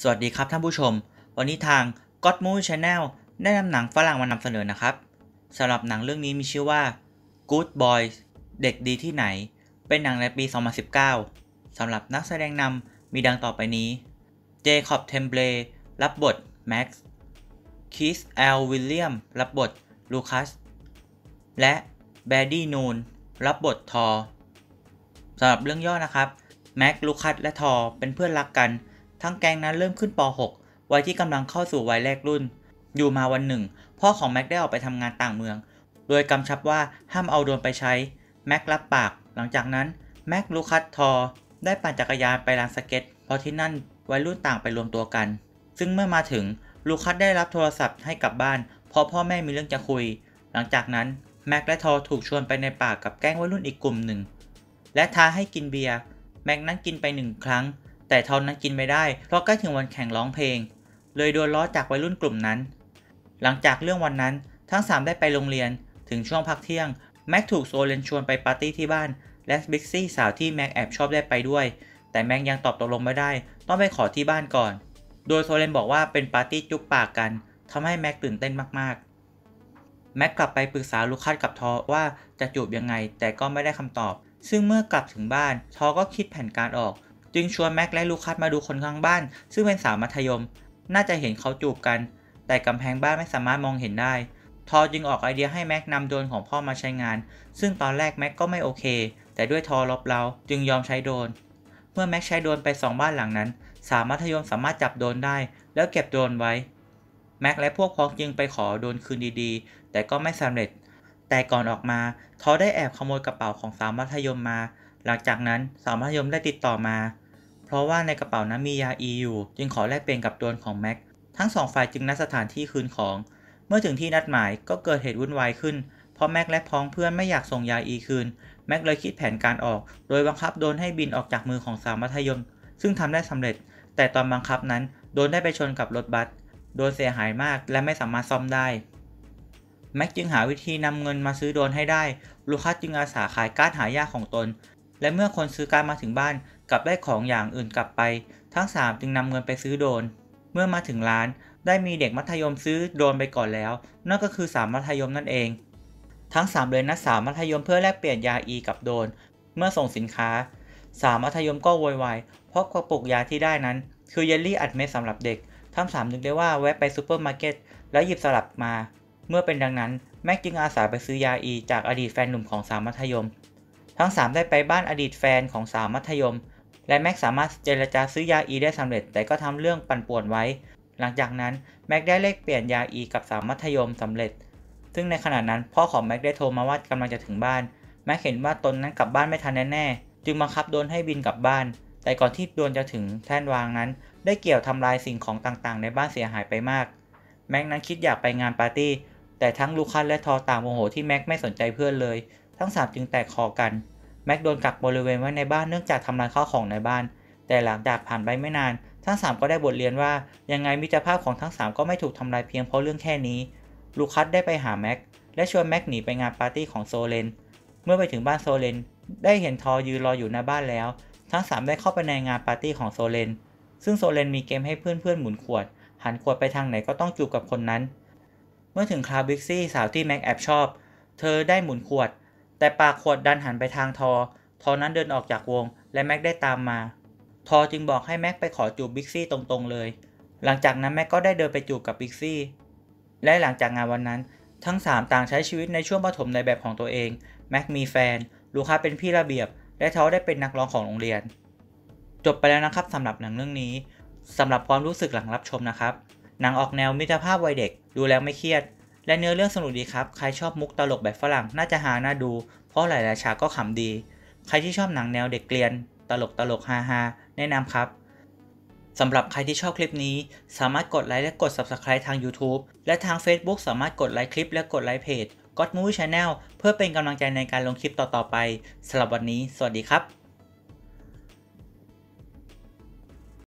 สวัสดีครับท่านผู้ชม วันนี้ทาง g o d m o v i e Channel ได้นำหนังฝรั่งมานำเสนอนะครับสำหรับหนังเรื่องนี้มีชื่อว่า Good Boys เด็กดีที่ไหน เป็นหนังในปี 2019 สำหรับนักแสดงนำมีดังต่อไปนี้เจคอบเทมเบลรับบทแม็กซ์คิสแอลวิลเลียมรับบทลูคัสและแบดดี้นูนรับบททอสำหรับเรื่องย่อนะครับแม็กลูคัสและทอเป็นเพื่อนรักกันทั้งแก๊งนั้นเริ่มขึ้นป .6 วัยที่กำลังเข้าสู่วัยแรกรุ่น อยู่มาวันหนึ่ง พ่อของแม็กได้ออกไปทำงานต่างเมือง โดยกำชับว่าห้ามเอาโดนไปใช้ แม็กรับปาก หลังจากนั้นแม็กลูคัสทอ ได้ปั่นจักรยานไปลานสเก็ตเพราะที่นั่นวัยรุ่นต่างไปรวมตัวกัน ซึ่งเมื่อมาถึงลูคัสได้รับโทรศัพท์ให้กลับบ้านเพราะพ่อแม่มีเรื่องจะคุย หลังจากนั้นแม็กและทอถูกชวนไปในป่ากับแก๊งวัยรุ่นอีกกลุ่มหนึ่ง และท้าให้กินเบียร์แม็กนั้นกินไปหนึ่งครั้งแต่ทอมนั้นกินไม่ได้เพราะใกล้ถึงวันแข่งร้องเพลง เลยโดนล้อจากวัยรุ่นกลุ่มนั้น หลังจากเรื่องวันนั้นทั้ง 3 ได้ไปโรงเรียน ถึงช่วงพักเที่ยงแม็กถูกโซเลนชวนไปปาร์ตี้ที่บ้าน และบิ๊กซี่สาวที่แม็กแอบชอบได้ไปด้วยแต่แม็กยังตอบตกลงไม่ได้ต้องไปขอที่บ้านก่อน โดยโซเลนบอกว่าเป็นปาร์ตี้จุ๊บปากกัน ทำให้แม็กตื่นเต้นมากๆแม็กกลับไปปรึกษาลูคัสกับทอว่าจะจูบยังไงแต่ก็ไม่ได้คำตอบ ซึ่งเมื่อกลับถึงบ้าน ทอ ก็คิดแผนการออกจึงชวนแม็กและลูคัสมาดูคนข้างบ้าน ซึ่งเป็นสาวมัธยม น่าจะเห็นเขาจูบกัน แต่กำแพงบ้านไม่สามารถมองเห็นได้ ทอจึงออกไอเดียให้แม็กนำโดรนของพ่อมาใช้งาน ซึ่งตอนแรกแม็กก็ไม่โอเค แต่ด้วยทอลบเราจึงยอมใช้โดรนเมื่อแม็กใช้โดรนไปสองบ้านหลังนั้นสาวมัธยมสามารถจับโดรนได้ แล้วเก็บโดรนไว้แม็กและพวกพ้องจึงไปขอโดรนคืนดีๆ แต่ก็ไม่สำเร็จ แต่ก่อนออกมาทอได้แอบขโมยกระเป๋าของสาวมัธยมมา หลังจากนั้นสาวมัธยมได้ติดต่อมาเพราะว่าในกระเป๋านั้นมียาอีอยู่จึงขอแลกเปลี่ยนกับตัวของแม็กทั้งสองฝ่ายจึงนัดสถานที่คืนของ เมื่อถึงที่นัดหมายก็เกิดเหตุวุ่นวายขึ้น เพราะแม็กและพ้องเพื่อนไม่อยากส่งยาอีคืนแม็กเลยคิดแผนการออก โดยบังคับโดนให้บินออกจากมือของสาวมัธยมซึ่งทำได้สำเร็จ แต่ตอนบังคับนั้นโดนได้ไปชนกับรถบัสโดนเสียหายมากและไม่สามารถซ่อมได้แม็กจึงหาวิธีนำเงินมาซื้อโดนให้ได้ลูคัสจึงอาสาขายการหายากของตนและเมื่อคนซื้อการมาถึงบ้านกลับได้ของอย่างอื่นกลับไป ทั้ง 3 จึงนำเงินไปซื้อโดน เมื่อมาถึงร้านได้มีเด็กมัธยมซื้อโดนไปก่อนแล้ว นั่นก็คือ 3 มัธยมนั่นเอง ทั้ง 3 เลยนัสามมัธยมเพื่อแลกเปลี่ยนยาอีกับโดน เมื่อส่งสินค้า 3 มัธยมก็โวยวายเพราะกระปุกยาที่ได้นั้น คือเยลลี่อัดเม็ดสำหรับเด็ก ทั้ง 3 นึกได้ว่าแวะไปซูเปอร์มาร์เก็ตแล้วหยิบสลับมา เมื่อเป็นดังนั้นแม็กจึงอาสาไปซื้อยาอี จากอดีตแฟนหนุ่มของสามมัธยมทั้ง3ได้ไปบ้านอดีตแฟนของสาวมัธยม และแม็กสามารถเจรจาซื้อยาอีได้สำเร็จแต่ก็ทำเรื่องปั่นป่วนไว้ หลังจากนั้นแม็กได้เลขเปลี่ยนยาอีกับสาวมัธยมสำเร็จซึ่งในขณะนั้นพ่อของแม็กได้โทรมาว่ากำลังจะถึงบ้าน แม็กเห็นว่าตนนั้นกลับบ้านไม่ทันแน่ๆ จึงบังคับโดนให้บินกลับบ้าน แต่ก่อนที่โดนจะถึงแท่นวางนั้น ได้เกี่ยวทำลายสิ่งของต่างๆ ในบ้านเสียหายไปมากแม็กนั้นคิดอยากไปงานปาร์ตี้แต่ทั้งลูคัสและทอต่างโมโหที่แม็กไม่สนใจเพื่อนเลยทั้งสามจึงแตกคอกันแม็กโดนกักบริเวณไว้ในบ้านเนื่องจากทำลายข้าวของในบ้าน แต่หลังจากผ่านไปไม่นาน ทั้งสามก็ได้บทเรียนว่า ยังไงมิตรภาพของทั้งสามก็ไม่ถูกทำลายเพียงเพราะเรื่องแค่นี้ ลูคัสได้ไปหาแม็กและชวนแม็กหนีไปงานปาร์ตี้ของโซเลนเมื่อไปถึงบ้านโซเลนได้เห็นทอยืนรออยู่หน้าบ้านแล้ว ทั้งสามได้เข้าไปในงานปาร์ตี้ของโซเลน ซึ่งโซเลน มีเกมให้เพื่อนๆหมุนขวดหันขวดไปทางไหนก็ต้องจูบกับคนนั้น เมื่อถึงคลาบิกซี่สาวที่แม็กแอบชอบ เธอได้หมุนขวดแต่ปากขวดดันหันไปทางทอ ทอนั้นเดินออกจากวงและแม็กได้ตามมา ทอจึงบอกให้แม็กไปขอจูบบิ๊กซี่ตรงๆเลย หลังจากนั้นแม็กก็ได้เดินไปจูบกับบิ๊กซี่ และหลังจากงานวันนั้น ทั้ง 3 ต่างใช้ชีวิตในช่วงปฐมในแบบของตัวเอง แม็กมีแฟนลูค้าเป็นพี่ระเบียบ และทอได้เป็นนักร้องของโรงเรียน จบไปแล้วนะครับสำหรับหนังเรื่องนี้สำหรับความรู้สึกหลังรับชมนะครับ หนังออกแนวมิตรภาพวัยเด็ก ดูแล้วไม่เครียดและเนื้อเรื่องสนุกดีครับ ใครชอบมุกตลกแบบฝรั่ง น่าจะหาน่าดู เพราะหลายๆฉากก็ขำดี ใครที่ชอบหนังแนวเด็กเกลียน ตลกตลกฮาฮาแนะนำครับ สำหรับใครที่ชอบคลิปนี้ สามารถกดไลค์และกด Subscribe ทาง YouTube และทาง Facebook สามารถกดไลค์คลิปและกดไลค์เพจ God Movie Channel เพื่อเป็นกำลังใจในการลงคลิปต่อ ๆ ไปสำหรับวันนี้ สวัสดีครับ